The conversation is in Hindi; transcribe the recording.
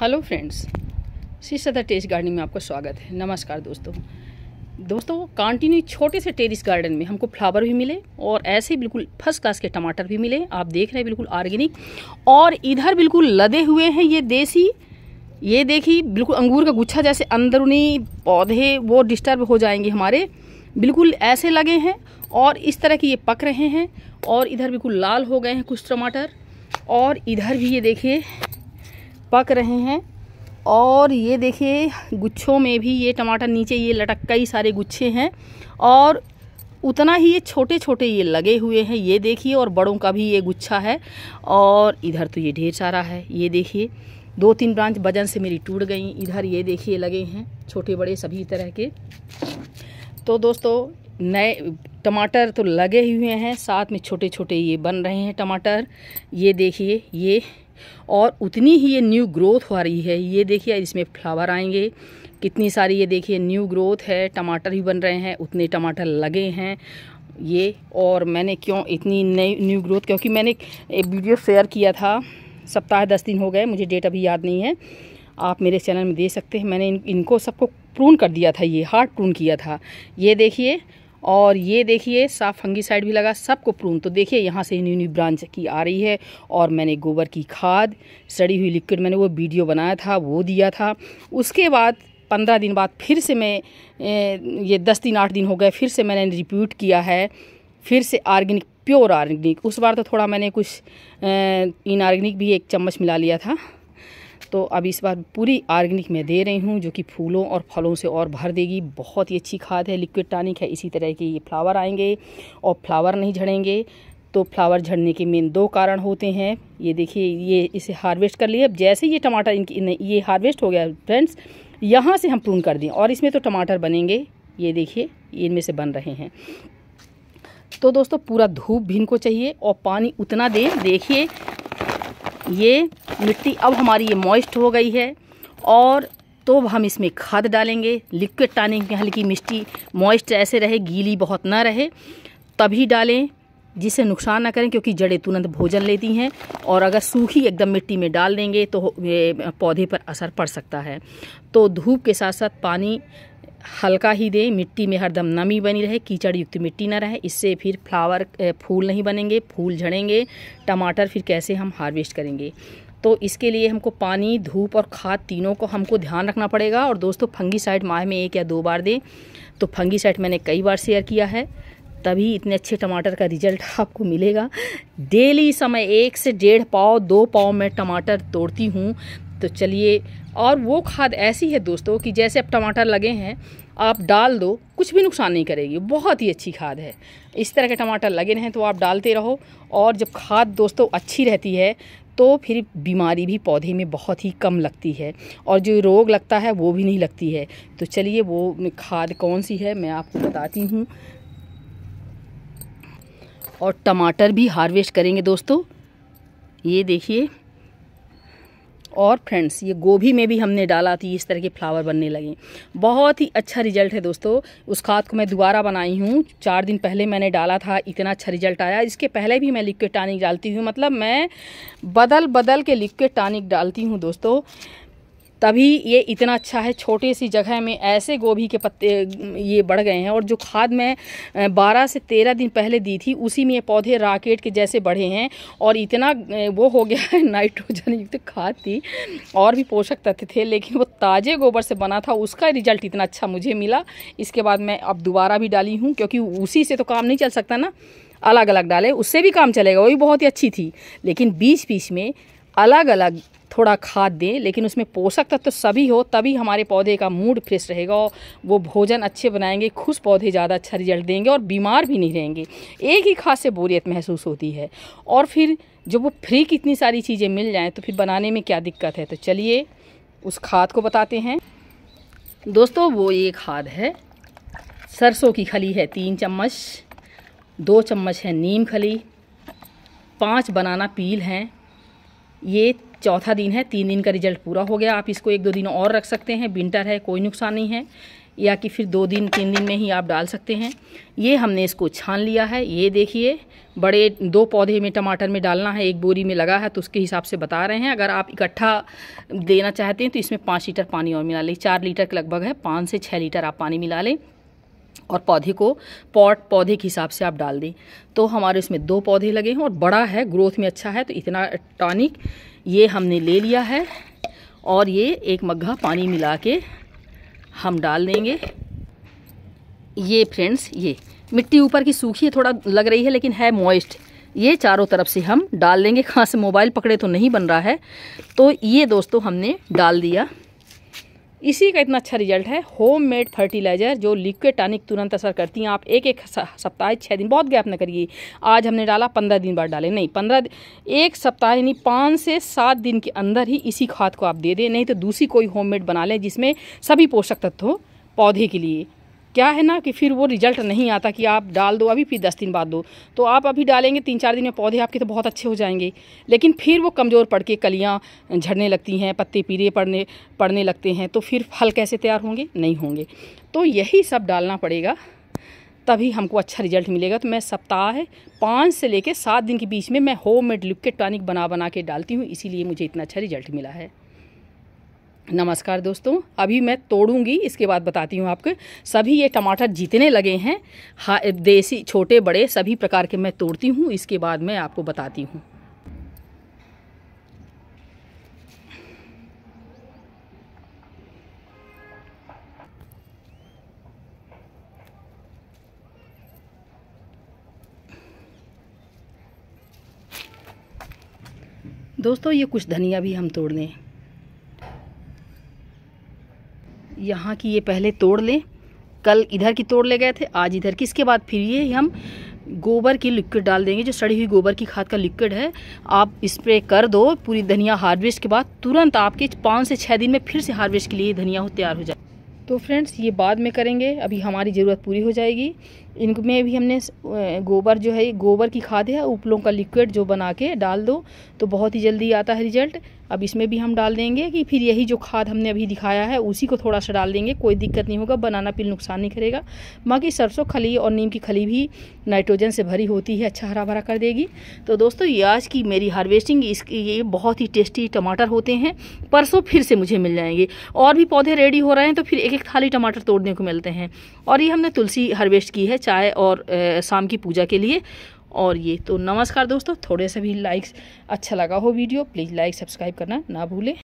हेलो फ्रेंड्स श्री सदर टेरिस गार्डनिंग में आपका स्वागत है नमस्कार दोस्तों दोस्तों कंटिन्यू छोटे से टेरिस गार्डन में हमको फ्लावर भी मिले और ऐसे बिल्कुल फर्स्ट क्लास के टमाटर भी मिले आप देख रहे हैं बिल्कुल ऑर्गेनिक और इधर बिल्कुल लदे हुए हैं ये देसी ये देखिए बिल्कुल अंगूर का गुच्छा जैसे अंदरूनी पौधे वो डिस्टर्ब हो जाएंगे हमारे बिल्कुल ऐसे लगे हैं और इस तरह के ये पक रहे हैं और इधर बिल्कुल लाल हो गए हैं कुछ टमाटर और इधर भी ये देखिए पक रहे हैं और ये देखिए गुच्छों में भी ये टमाटर नीचे ये लटक कई सारे गुच्छे हैं और उतना ही ये छोटे छोटे ये लगे हुए हैं ये देखिए और बड़ों का भी ये गुच्छा है और इधर तो ये ढेर सारा है ये देखिए दो तीन ब्रांच वजन से मेरी टूट गई इधर ये देखिए लगे हैं छोटे बड़े सभी तरह के तो दोस्तों नए टमाटर तो लगे हुए हैं साथ में छोटे छोटे ये बन रहे हैं टमाटर ये देखिए ये और उतनी ही ये न्यू ग्रोथ हो रही है ये देखिए इसमें फ्लावर आएंगे कितनी सारी ये देखिए न्यू ग्रोथ है टमाटर भी बन रहे हैं उतने टमाटर लगे हैं ये और मैंने क्यों इतनी नई न्यू ग्रोथ क्योंकि मैंने एक वीडियो शेयर किया था सप्ताह दस दिन हो गए मुझे डेट अभी याद नहीं है आप मेरे चैनल में दे सकते हैं मैंने इन, इनको सबको प्रून कर दिया था ये हार्ड प्रून किया था ये देखिए और ये देखिए साफ फंगी साइड भी लगा सबको प्रून तो देखिए यहाँ से न्यू न्यू ब्रांच की आ रही है और मैंने गोबर की खाद सड़ी हुई लिक्विड मैंने वो वीडियो बनाया था वो दिया था उसके बाद पंद्रह दिन बाद फिर से मैं ये दस दिन आठ दिन हो गए फिर से मैंने रिप्यूट किया है फिर से आर्गेनिक प्योर आर्गेनिक उस बार तो थोड़ा मैंने कुछ इनआर्गेनिक भी एक चम्मच मिला लिया था दोस्तों अब इस बार पूरी आर्गेनिक मैं दे रही हूँ जो कि फूलों और फलों से और भर देगी बहुत ही अच्छी खाद है लिक्विड टानिक है इसी तरह के ये फ्लावर आएंगे और फ्लावर नहीं झड़ेंगे तो फ्लावर झड़ने के मेन दो कारण होते हैं ये देखिए ये इसे हार्वेस्ट कर लिए अब जैसे ये टमाटर इनकी ये हार्वेस्ट हो गया फ्रेंड्स यहाँ से हम प्रून कर दें और इसमें तो टमाटर बनेंगे ये देखिए इनमें से बन रहे हैं तो दोस्तों पूरा धूप भी इनको चाहिए और पानी उतना दें देखिए ये मिट्टी अब हमारी ये मॉइस्ट हो गई है और तो हम इसमें खाद डालेंगे लिक्विड टानिंग में हल्की मिट्टी मॉइस्ट ऐसे रहे गीली बहुत ना रहे तभी डालें जिससे नुकसान ना करें क्योंकि जड़ें तुरंत भोजन लेती हैं और अगर सूखी एकदम मिट्टी में डाल देंगे तो पौधे पर असर पड़ सकता है तो धूप के साथ साथ पानी हल्का ही दें मिट्टी में हरदम नमी बनी रहे कीचड़ युक्त मिट्टी ना रहे इससे फिर फ्लावर फूल नहीं बनेंगे फूल झड़ेंगे टमाटर फिर कैसे हम हार्वेस्ट करेंगे तो इसके लिए हमको पानी धूप और खाद तीनों को हमको ध्यान रखना पड़ेगा और दोस्तों फंगीसाइड माह में एक या दो बार दें तो फंगीसाइड मैंने कई बार शेयर किया है तभी इतने अच्छे टमाटर का रिजल्ट आपको मिलेगा डेली समय एक से डेढ़ पाव दो पाव मैं टमाटर तोड़ती हूँ तो चलिए और वो खाद ऐसी है दोस्तों कि जैसे आप टमाटर लगे हैं आप डाल दो कुछ भी नुकसान नहीं करेगी बहुत ही अच्छी खाद है इस तरह के टमाटर लगे रहें तो आप डालते रहो और जब खाद दोस्तों अच्छी रहती है तो फिर बीमारी भी पौधे में बहुत ही कम लगती है और जो रोग लगता है वो भी नहीं लगती है तो चलिए वो खाद कौन सी है मैं आपको बताती हूँ और टमाटर भी हार्वेस्ट करेंगे दोस्तों ये देखिए और फ्रेंड्स ये गोभी में भी हमने डाला थी इस तरह के फ्लावर बनने लगे बहुत ही अच्छा रिजल्ट है दोस्तों उस खाद को मैं दोबारा बनाई हूँ चार दिन पहले मैंने डाला था इतना अच्छा रिजल्ट आया इसके पहले भी मैं लिक्विड टानिक डालती हूँ मतलब मैं बदल बदल के लिक्विड टानिक डालती हूँ दोस्तों तभी ये इतना अच्छा है छोटे सी जगह में ऐसे गोभी के पत्ते ये बढ़ गए हैं और जो खाद मैं 12 से 13 दिन पहले दी थी उसी में ये पौधे राकेट के जैसे बढ़े हैं और इतना वो हो गया है नाइट्रोजन युक्त खाद थी और भी पोषक तत्व थे लेकिन वो ताज़े गोबर से बना था उसका रिजल्ट इतना अच्छा मुझे मिला इसके बाद मैं अब दोबारा भी डाली हूँ क्योंकि उसी से तो काम नहीं चल सकता ना अलग अलग डाले उससे भी काम चलेगा वो भी बहुत ही अच्छी थी लेकिन बीच बीच में अलग अलग थोड़ा खाद दें लेकिन उसमें पोषक तत्व तो सभी हो तभी हमारे पौधे का मूड फ्रेश रहेगा और वो भोजन अच्छे बनाएंगे खुश पौधे ज़्यादा अच्छा रिजल्ट देंगे और बीमार भी नहीं रहेंगे एक ही खाद से बोरियत महसूस होती है और फिर जब वो फ्री की इतनी सारी चीज़ें मिल जाएँ तो फिर बनाने में क्या दिक्कत है तो चलिए उस खाद को बताते हैं दोस्तों वो ये खाद है सरसों की खली है तीन चम्मच दो चम्मच है नीम खली पाँच बनाना पील हैं ये चौथा दिन है तीन दिन का रिजल्ट पूरा हो गया आप इसको एक दो दिन और रख सकते हैं विंटर है कोई नुकसान नहीं है या कि फिर दो दिन तीन दिन में ही आप डाल सकते हैं ये हमने इसको छान लिया है ये देखिए बड़े दो पौधे में टमाटर में डालना है एक बोरी में लगा है तो उसके हिसाब से बता रहे हैं अगर आप इकट्ठा देना चाहते हैं तो इसमें पाँच लीटर पानी और मिला लें चार लीटर के लगभग है पाँच से छः लीटर आप पानी मिला लें और पौधे को पॉट पौधे के हिसाब से आप डाल दें तो हमारे इसमें दो पौधे लगे हैं और बड़ा है ग्रोथ में अच्छा है तो इतना टॉनिक ये हमने ले लिया है और ये एक मग्घा पानी मिला के हम डाल देंगे ये फ्रेंड्स ये मिट्टी ऊपर की सूखी है थोड़ा लग रही है लेकिन है मॉइस्ट ये चारों तरफ से हम डाल देंगे कहाँ से मोबाइल पकड़े तो नहीं बन रहा है तो ये दोस्तों हमने डाल दिया इसी का इतना अच्छा रिजल्ट है होम मेड फर्टिलाइज़र जो लिक्विड टॉनिक तुरंत असर करती हैं आप एक एक सप्ताह छः दिन बहुत गैप ना करिए आज हमने डाला पंद्रह दिन बाद डाले नहीं पंद्रह एक सप्ताह यानी पाँच से सात दिन के अंदर ही इसी खाद को आप दे दें नहीं तो दूसरी कोई होम मेड बना लें जिसमें सभी पोषक तत्व पौधे के लिए क्या है ना कि फिर वो रिजल्ट नहीं आता कि आप डाल दो अभी फिर दस दिन बाद दो तो आप अभी डालेंगे तीन चार दिन में पौधे आपके तो बहुत अच्छे हो जाएंगे लेकिन फिर वो कमज़ोर पड़ के कलियाँ झड़ने लगती हैं पत्ते पीले पड़ने पड़ने लगते हैं तो फिर फल कैसे तैयार होंगे नहीं होंगे तो यही सब डालना पड़ेगा तभी हमको अच्छा रिजल्ट मिलेगा तो मैं सप्ताह पाँच से लेकर सात दिन के बीच में मैं होम मेड लिक्विड टॉनिक बना बना के डालती हूँ इसीलिए मुझे इतना अच्छा रिजल्ट मिला है नमस्कार दोस्तों अभी मैं तोड़ूंगी इसके बाद बताती हूँ आपके सभी ये टमाटर जितने लगे हैं हा देसी छोटे बड़े सभी प्रकार के मैं तोड़ती हूँ इसके बाद मैं आपको बताती हूँ दोस्तों ये कुछ धनिया भी हम तोड़ दें यहाँ की ये पहले तोड़ लें कल इधर की तोड़ ले गए थे आज इधर की इसके बाद फिर ये हम गोबर की लिक्विड डाल देंगे जो सड़ी हुई गोबर की खाद का लिक्विड है आप स्प्रे कर दो पूरी धनिया हार्वेस्ट के बाद तुरंत आपके पाँच से छः दिन में फिर से हार्वेस्ट के लिए धनिया हो तैयार हो जाए तो फ्रेंड्स ये बाद में करेंगे अभी हमारी ज़रूरत पूरी हो जाएगी इनमें भी हमने गोबर जो है गोबर की खाद है उपलों का लिक्विड जो बना के डाल दो तो बहुत ही जल्दी आता है रिजल्ट अब इसमें भी हम डाल देंगे कि फिर यही जो खाद हमने अभी दिखाया है उसी को थोड़ा सा डाल देंगे कोई दिक्कत नहीं होगा बनाना पिल नुकसान नहीं करेगा बाकी सरसों खली और नीम की खली भी नाइट्रोजन से भरी होती है अच्छा हरा भरा कर देगी तो दोस्तों ये आज की मेरी हार्वेस्टिंग इसकी ये बहुत ही टेस्टी टमाटर होते हैं परसों फिर से मुझे मिल जाएंगे और भी पौधे रेडी हो रहे हैं तो फिर एक एक थाली टमाटर तोड़ने को मिलते हैं और ये हमने तुलसी हार्वेस्ट की है चाय और शाम की पूजा के लिए और ये तो नमस्कार दोस्तों थोड़े से भी लाइक्स अच्छा लगा हो वीडियो प्लीज़ लाइक सब्सक्राइब करना ना भूलें